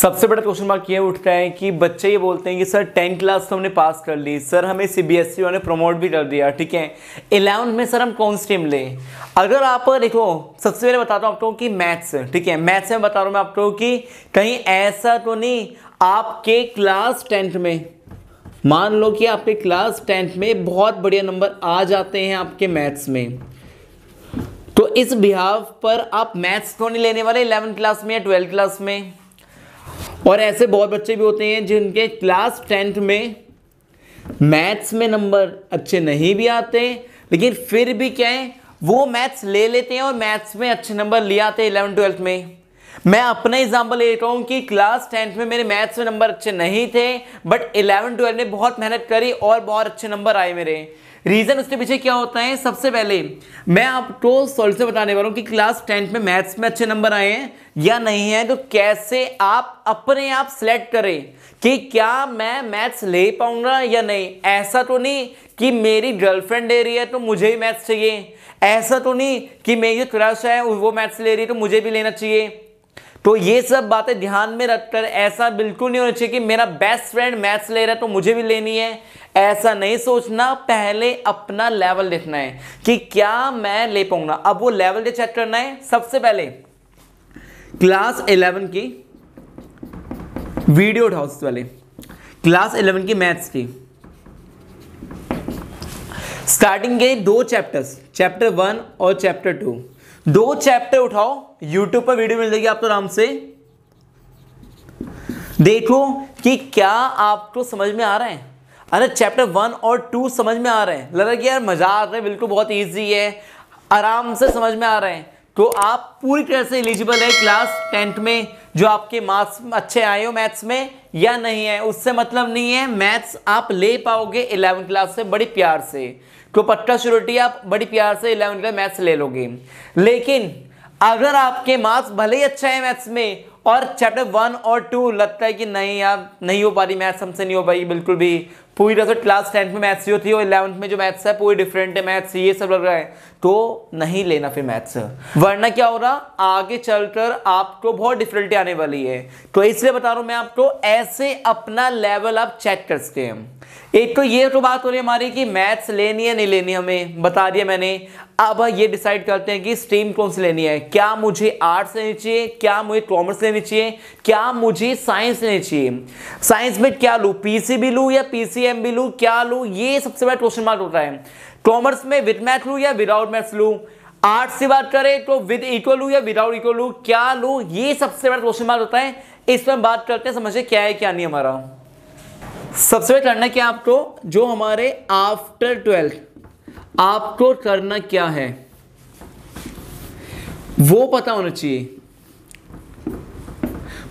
सबसे बड़ा question mark ये उठता है कि बच्चे ये बोलते हैं कि सर टेंथ क्लास तो हमने पास कर ली सर हमें सी बी एस वाले प्रमोट भी कर दिया ठीक है इलेवंथ में सर हम कौन स्ट्रीम लें अगर आप देखो सबसे पहले बताता हूँ आप लोगों की मैथ्स ठीक है मैथ्स में बता रहा हूँ मैं आप लोगों की कहीं ऐसा तो नहीं आपके क्लास टेंथ में मान लो कि आपके क्लास टेंथ में बहुत बढ़िया नंबर आ जाते हैं आपके मैथ्स में तो इस बिहाव पर आप मैथ्स क्यों तो नहीं लेने वाले इलेवन क्लास में या ट्वेल्थ क्लास में और ऐसे बहुत बच्चे भी होते हैं जिनके क्लास टेंथ में मैथ्स में नंबर अच्छे नहीं भी आते लेकिन फिर भी क्या है वो मैथ्स ले लेते हैं और मैथ्स में अच्छे नंबर ले आते हैं इलेवन ट्वेल्थ में मैं अपना एग्जाम्पल रहा हूँ कि क्लास टेंथ में मेरे मैथ्स में नंबर अच्छे नहीं थे बट इलेवन ट्वेल्थ में बहुत मेहनत करी और बहुत अच्छे नंबर आए मेरे रीजन उसके पीछे क्या होता है सबसे पहले मैं आपको सॉल्व से बताने वाला हूँ कि क्लास टेंथ में मैथ्स में अच्छे नंबर आए हैं या नहीं है तो कैसे आप अपने आप सेलेक्ट करें कि क्या मैं मैथ्स ले पाऊंगा या नहीं ऐसा तो नहीं कि मेरी गर्लफ्रेंड ले रही है तो मुझे ही मैथ्स चाहिए ऐसा तो नहीं कि मेरी जो क्रश है वो मैथ्स ले रही है तो मुझे भी लेना चाहिए तो ये सब बातें ध्यान में रखकर ऐसा बिल्कुल नहीं होना चाहिए कि मेरा बेस्ट फ्रेंड मैथ्स ले रहा है तो मुझे भी लेनी है ऐसा नहीं सोचना पहले अपना लेवल देखना है कि क्या मैं ले पाऊंगा अब वो लेवल जो चेक करना है सबसे पहले क्लास इलेवन की वीडियो उठाओ वाले पहले क्लास इलेवन की मैथ्स की स्टार्टिंग के दो चैप्टर्स चैप्टर वन और चैप्टर टू दो चैप्टर उठाओ यूट्यूब पर वीडियो मिल जाएगी आपको तो आराम से देखो कि क्या आपको समझ में आ रहा है अरे चैप्टर वन और टू समझ में आ रहे हैं लग रहा है कि यार मज़ा आ रहा है बिल्कुल बहुत ईजी है आराम से समझ में आ रहे हैं तो आप पूरी तरह से एलिजिबल है क्लास टेंथ में जो आपके मार्क्स अच्छे आए हो मैथ्स में या नहीं है उससे मतलब नहीं है मैथ्स आप ले पाओगे इलेवन क्लास से बड़ी प्यार से तो पट्टा श्योरिटी आप बड़ी प्यार से इलेवन का मैथ्स ले लोगे लेकिन अगर आपके मार्क्स भले ही अच्छा है मैथ्स में और चैप्टर वन और टू लगता है कि नहीं यार नहीं हो पा रही मैथ्स हमसे नहीं हो पाई बिल्कुल भी पूरी तरह से क्लास टेंथ में मैथ्स ही होती है और इलेवंथ में जो मैथ्स है पूरी डिफरेंट है मैथ्स ये सब लग रहा है तो नहीं लेना फिर मैथ्स वरना क्या हो रहा आगे चलकर आपको बहुत डिफिकल्टी आने वाली है तो इसलिए बता रहा हूं मैं आपको ऐसे अपना लेवल आप चेक कर सकते हैं एक तो ये तो बात हो रही है हमारी कि मैथ्स लेनी है नहीं लेनी हमें बता दिया मैंने अब ये डिसाइड करते हैं कि स्ट्रीम कौन सी लेनी है क्या मुझे आर्ट्स लेनी चाहिए क्या मुझे कॉमर्स लेनी चाहिए क्या मुझे साइंस लेनी चाहिए साइंस में क्या लू पीसी भी लू या पीसी एम बी लू क्या लू ये सबसे बड़ा क्वेश्चन मार्क होता है कॉमर्स में विद मैथ लू या विदाउट मैथ्स लू आर्ट से बात करें तो विद इक्वल लूँ या विदाउट इक्वल लू क्या लू ये सबसे बड़ा क्वेश्चन मार्क होता है इस पर बात करते हैं समझे क्या है क्या नहीं हमारा सबसे पहले करना क्या आपको जो हमारे आफ्टर ट्वेल्थ आपको करना क्या है वो पता होना चाहिए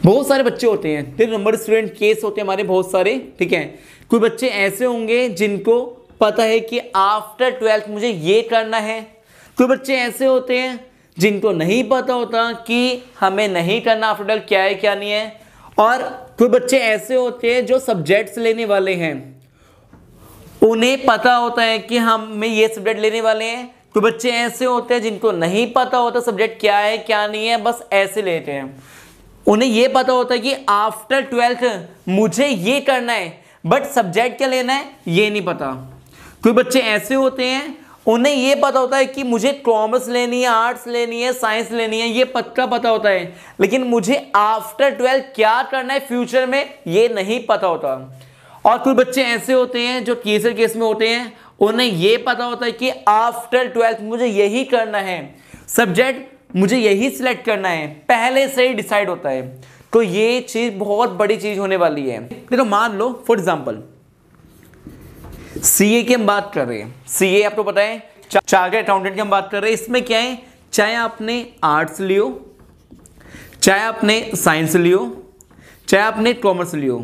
बहुत सारे बच्चे होते हैं फिर नंबर स्टूडेंट केस होते हैं हमारे बहुत सारे ठीक है कोई बच्चे ऐसे होंगे जिनको पता है कि आफ्टर ट्वेल्थ मुझे ये करना है कोई बच्चे ऐसे होते हैं जिनको नहीं पता होता कि हमें नहीं करना आफ्टर ट्वेल्थ क्या है क्या नहीं है और कोई बच्चे ऐसे होते हैं जो सब्जेक्ट्स लेने वाले हैं उन्हें पता होता है कि हमें ये सब्जेक्ट लेने वाले हैं कोई बच्चे ऐसे होते हैं जिनको नहीं पता होता सब्जेक्ट क्या है क्या नहीं है बस ऐसे लेते हैं उन्हें ये पता होता है कि आफ्टर ट्वेल्थ मुझे ये करना है बट सब्जेक्ट क्या लेना है ये नहीं पता कोई बच्चे ऐसे होते हैं उन्हें ये पता होता है कि मुझे कॉमर्स लेनी है आर्ट्स लेनी है साइंस लेनी है ये पक्का पता होता है लेकिन मुझे आफ्टर ट्वेल्थ क्या करना है फ्यूचर में ये नहीं पता होता और कुछ बच्चे ऐसे होते हैं जो केसर केस में होते हैं उन्हें ये पता होता है कि आफ्टर ट्वेल्थ मुझे यही करना है सब्जेक्ट मुझे यही सिलेक्ट करना है पहले से ही डिसाइड होता है तो ये चीज़ बहुत बड़ी चीज़ होने वाली है देखो तो मान लो फॉर एग्जाम्पल सी की हम बात कर रहे हैं सी ए आपको पता है चार्टर अकाउंटेंट की हम बात कर रहे हैं इसमें क्या है चाहे आपने आर्ट्स लियो चाहे आपने साइंस लियो चाहे आपने कॉमर्स लियो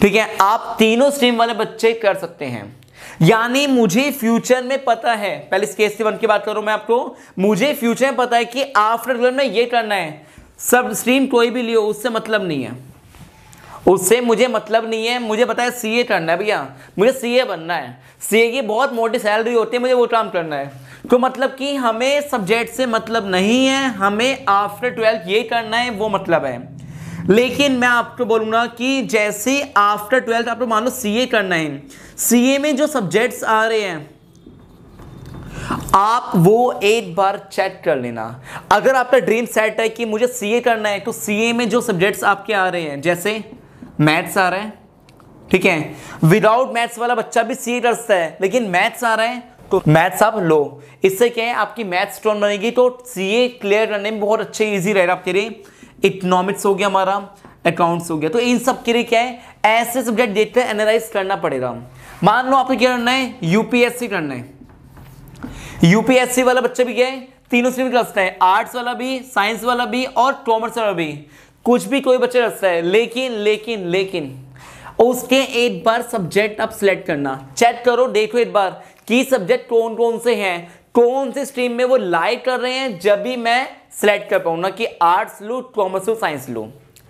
ठीक है आप तीनों स्ट्रीम वाले बच्चे कर सकते हैं यानी मुझे फ्यूचर में पता है पहले इस केस वन की बात करूं मैं आपको मुझे फ्यूचर में पता है कि आफ्टर ग्रेजुएट में ये करना है सब स्ट्रीम कोई भी लियो उससे मतलब नहीं है उससे मुझे मतलब नहीं है मुझे पता है सी ए करना है भैया मुझे सी ए बनना है सी ए की बहुत मोटी सैलरी होती है मुझे वो काम करना है तो मतलब कि हमें सब्जेक्ट से मतलब नहीं है हमें आफ्टर ट्वेल्थ ये करना है वो मतलब है लेकिन मैं आपको बोलूँगा कि जैसे आफ्टर ट्वेल्थ आपको मान लो सी करना है सी में जो सब्जेक्ट्स आ रहे हैं आप वो एक बार चेक कर लेना अगर आपका ड्रीम सेट है कि मुझे सी करना है तो सीए में जो सब्जेक्ट्स आपके आ रहे हैं जैसे मैथ्स आ रहे हैं ठीक है विदाउट मैथ्स वाला बच्चा भी सी कर सकता है लेकिन मैथ्स आ रहा है तो मैथ्स आप लो इससे क्या है आपकी मैथ्स स्ट्रॉन्ग बनेगी तो सीए क्लियर करने में बहुत अच्छे ईजी रहेगा आपके लिए इकोनॉमिक्स हो गया हमारा अकाउंट्स हो गया तो इन सब के लिए क्या है ऐसे सब्जेक्ट देखते हैं एनालाइज करना पड़ेगा मान लो आपको क्या करना है यूपीएससी करना है यूपीएससी वाला बच्चे भी गए तीनों स्ट्रीम रस्ता है आर्ट्स वाला भी साइंस वाला भी और कॉमर्स वाला भी कुछ भी कोई बच्चे रस्ता है लेकिन लेकिन लेकिन उसके एक बार सब्जेक्ट आप सिलेक्ट करना चेक करो देखो एक बार कि सब्जेक्ट कौन कौन से हैं कौन से स्ट्रीम में वो लाइक कर रहे हैं जब भी मैं सिलेक्ट कर पाऊंगा कि आर्ट्स लू कॉमर्स लू साइंस लू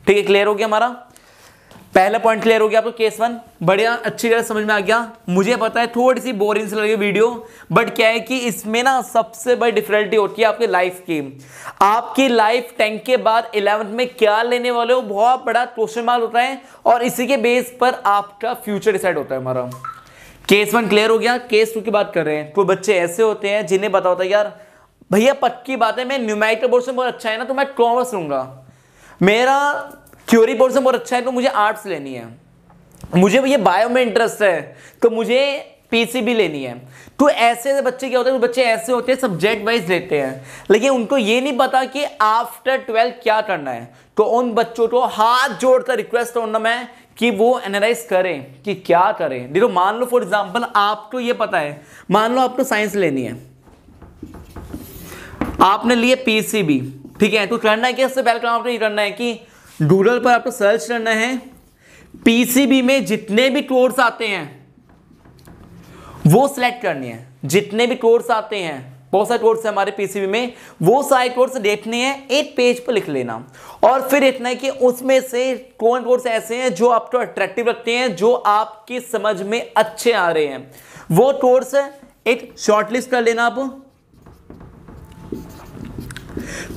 ठीक है क्लियर हो गया हमारा पहला पॉइंट क्लियर हो गया आपको केस वन बढ़िया अच्छी तरह समझ में आ गया मुझे पता है थोड़ी सी बोरिंग से लगी वीडियो बट क्या है कि इसमें ना सबसे बड़ी डिफिकल्टी होती है आपकी लाइफ की आपकी लाइफ टेंथ के बाद इलेवंथ में क्या लेने वाले हो बहुत बड़ा क्वेश्चन मार्क होता है और इसी के बेस पर आपका फ्यूचर डिसाइड होता है हमारा केस वन क्लियर हो गया केस टू की बात कर रहे हैं तो बच्चे ऐसे होते हैं जिन्हें पता होता है यार भैया पक्की बात है मैं न्यूमेटर बोर्ड से बहुत अच्छा है ना तो मैं कॉमर्स लूंगा मेरा थ्योरी पोर्सन बहुत अच्छा है तो मुझे आर्ट्स लेनी है मुझे ये बायो में इंटरेस्ट है तो मुझे पीसीबी लेनी है तो ऐसे ऐसे बच्चे क्या होते हैं तो बच्चे ऐसे होते हैं सब्जेक्ट वाइज लेते हैं लेकिन उनको ये नहीं पता कि आफ्टर ट्वेल्थ क्या करना है तो उन बच्चों को हाथ जोड़कर रिक्वेस्ट करना मैं कि वो एनालाइज करें कि क्या करें देखो मान लो फॉर एग्जाम्पल आपको ये पता है मान लो आपको साइंस लेनी है आपने लिए पीसीबी ठीक है तो करना है कि सबसे पहले काम तो आपने ये करना है कि गूगल पर आपको सर्च करना है पीसीबी में जितने भी कोर्स आते हैं वो सिलेक्ट करनी है जितने भी कोर्स आते हैं बहुत सारे कोर्स है हमारे पीसीबी में वो सारे कोर्स देखने हैं एक पेज पर लिख लेना और फिर इतना है कि उसमें से कौन कोर्स ऐसे हैं जो आपको अट्रैक्टिव रखते हैं जो आपकी समझ में अच्छे आ रहे हैं वो कोर्स एक शॉर्टलिस्ट कर लेना आप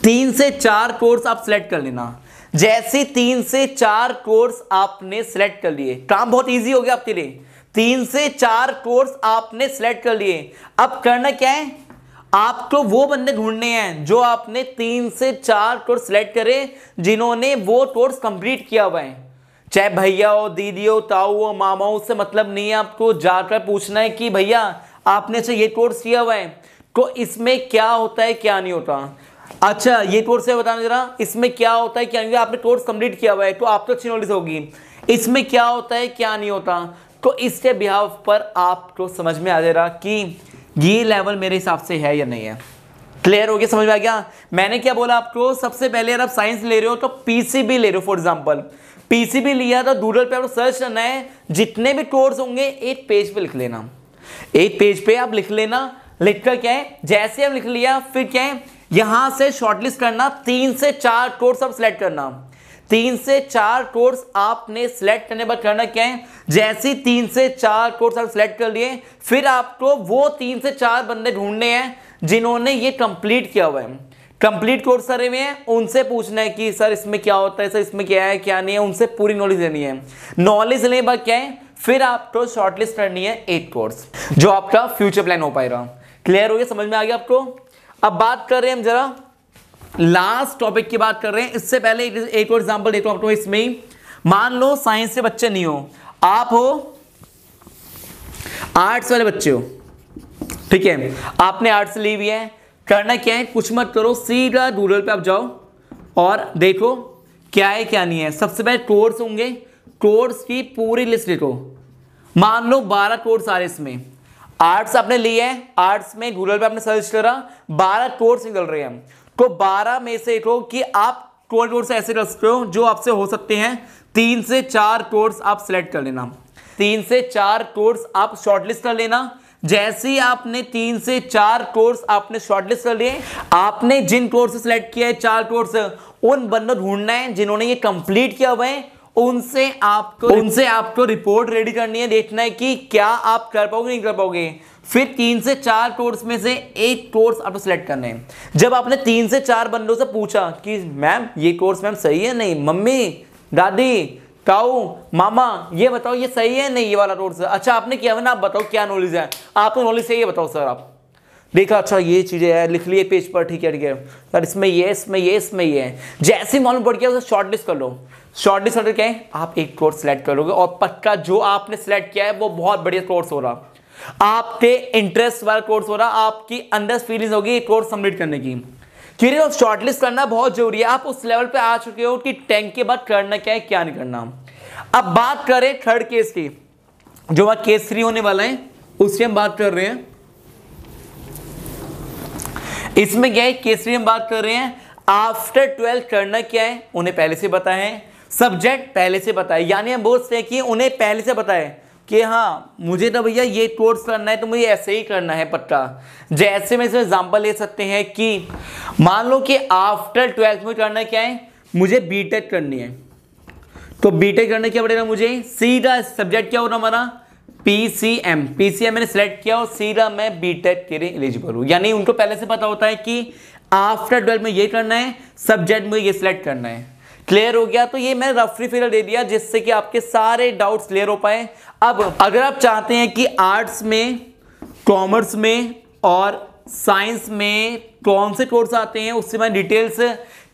तीन से चार कोर्स आप सिलेक्ट कर लेना जैसे तीन से चार कोर्स आपने सेलेक्ट कर लिए काम बहुत इजी हो गया आपके लिए तीन से चार कोर्स आपने सेलेक्ट कर लिए अब करना क्या है आपको वो बंदे ढूंढने हैं जो आपने तीन से चार कोर्स सेलेक्ट करे जिन्होंने वो कोर्स कंप्लीट किया हुआ है चाहे भैया हो दीदी हो ताऊ हो मामा हो उससे मतलब नहीं है आपको जाकर पूछना है कि भैया आपने से अच्छा ये कोर्स किया हुआ है को तो इसमें क्या होता है क्या नहीं होता अच्छा ये कोर्स है बताना जरा इसमें क्या होता है क्या नहीं आपने कोर्स कंप्लीट किया हुआ है तो आप तो अच्छी नॉलेज होगी इसमें क्या होता है क्या नहीं होता तो इसके बिहाव पर आपको तो समझ में आ जा कि ये लेवल मेरे हिसाब से है या नहीं है क्लियर हो गया समझ में आ गया मैंने क्या बोला आपको सबसे पहले अगर आप साइंस ले रहे हो तो पीसीबी ले रहे हो फॉर एग्जाम्पल पीसीबी लिया तो डूडल पे आपको सर्च करना है जितने भी कोर्स होंगे एक पेज पे लिख लेना एक पेज पे आप लिख लेना लिखकर क्या है जैसे आप लिख लिया फिर क्या है यहां से शॉर्टलिस्ट करना तीन से चार कोर्स आप सिलेक्ट करना तीन से चार कोर्स आपने सिलेक्ट करने पर करना क्या है जैसे तीन से चार कोर्स आप सिलेक्ट कर लिए फिर आपको वो तीन से चार बंदे ढूंढने हैं जिन्होंने ये कंप्लीट किया हुआ है कंप्लीट कोर्स सारे में है उनसे पूछना है कि सर इसमें क्या होता है सर इसमें क्या है क्या नहीं है उनसे पूरी नॉलेज लेनी है नॉलेज लेने पर क्या है फिर आपको शॉर्टलिस्ट करनी है एट कोर्स जो आपका फ्यूचर प्लान हो पाएगा क्लियर हो गया समझ में आ गया आपको अब बात कर रहे हैं हम जरा लास्ट टॉपिक की बात कर रहे हैं इससे पहले एक और एग्जाम्पल देता हूं इसमें मान लो साइंस से बच्चे नहीं हो आप हो आर्ट्स वाले बच्चे हो ठीक है आपने आर्ट्स ली हुई है करना क्या है कुछ मत करो सीधा गूगल पे आप जाओ और देखो क्या है क्या नहीं है सबसे पहले कोर्स होंगे कोर्स की पूरी लिस्ट देखो मान लो बारह कोर्स आ रहे इसमें आर्ट्स आपने लिए हैं आर्ट्स में गूगल पे आपने सर्च करा बारह कोर्स निकल रहे हैं तो बारह में से एक हो कि आप कौन कोर्स ऐसे कर सकते हो जो आपसे हो सकते हैं तीन से चार कोर्स आप सेलेक्ट कर लेना तीन से चार कोर्स आप शॉर्टलिस्ट कर लेना जैसे ही आपने तीन से चार कोर्स आपने शॉर्टलिस्ट कर लिए आपने जिन कोर्स सेलेक्ट किया है चार कोर्स उन बंदों ढूंढना है जिन्होंने ये कंप्लीट किया हुआ है उनसे आपको उनसे आपको रिपोर्ट रेडी करनी है देखना है कि क्या आप कर पाओगे नहीं कर पाओगे फिर तीन से चार कोर्स में से एक कोर्स आपको सिलेक्ट करने है जब आपने तीन से चार बंदों से पूछा कि मैम ये कोर्स मैम सही है नहीं मम्मी दादी काऊ मामा ये बताओ ये सही है नहीं ये वाला कोर्स अच्छा आपने किया ना आप बताओ क्या नॉलेज है आपको नॉलेज सही है बताओ सर आप देखा अच्छा ये चीज़ें है लिख लिए पेज पर ठीक है ठीक है यार इसमें ये इसमें ये इसमें ये है जैसे मालूम पड़ गया उसे शॉर्ट लिस्ट कर लो शॉर्ट लिस्ट क्या है आप एक कोर्स सिलेक्ट करोगे और पक्का जो आपने सेलेक्ट किया है वो बहुत बढ़िया कोर्स हो रहा आपके इंटरेस्ट वाला कोर्स हो रहा आपकी अंदर फीलिंग होगी कोर्स सबमिट करने की क्योंकि शॉर्टलिस्ट करना बहुत जरूरी है आप उस लेवल पर आ चुके हो कि टैंक के बाद करना क्या है क्या नहीं करना अब बात करें थर्ड केस की जो वहां केस थ्री होने वाला है उसकी हम बात कर रहे हैं इसमें क्या है केसरी हम बात कर रहे हैं आफ्टर ट्वेल्थ करना क्या है उन्हें पहले से बताएं सब्जेक्ट पहले से बताएं यानी हम बोल कि उन्हें पहले से बताएं कि हाँ मुझे ना तो भैया ये कोर्स करना है तो मुझे ऐसे ही करना है पट्टा जैसे में इसमें एग्जाम्पल ले सकते हैं कि मान लो कि आफ्टर ट्वेल्थ में करना क्या है मुझे बीटेक करनी है तो बीटेक करना क्या पड़ेगा मुझे सीधा सब्जेक्ट क्या होना हमारा पीसीएम पीसीएम मैंने सेलेक्ट किया और सीधा मैं बीटेक के लिए एलिजिबल हूं यानी उनको पहले से पता होता है कि आफ्टर ट्वेल्थ में ये करना है सब्जेक्ट में ये सिलेक्ट करना है क्लियर हो गया तो ये मैंने रफरी फिगर दे दिया जिससे कि आपके सारे डाउट्स क्लियर हो पाए अब अगर आप चाहते हैं कि आर्ट्स में कॉमर्स में और साइंस में कौन से कोर्स आते हैं उससे मैं डिटेल्स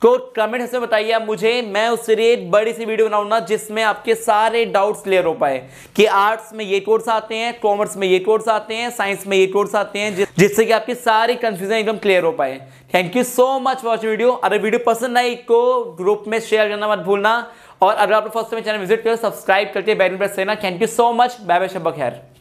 तो कमेंट से बताइए आप मुझे मैं उससे एक बड़ी सी वीडियो बनाऊंगा जिसमें आपके सारे डाउट्स क्लियर हो पाए कि आर्ट्स में ये कोर्स आते हैं कॉमर्स में ये कोर्स आते हैं साइंस में ये कोर्स आते हैं जिससे कि आपके सारे कंफ्यूजन एकदम क्लियर हो पाए thank you so much watch video अगर वीडियो पसंद आई को ग्रुप में शेयर करना मत भूलना और अगर आप फर्स्ट टाइम चैनल विजिट करो सब्सक्राइब करके बैटन प्रेस लेना thank you so much bye bye शब्बा खैर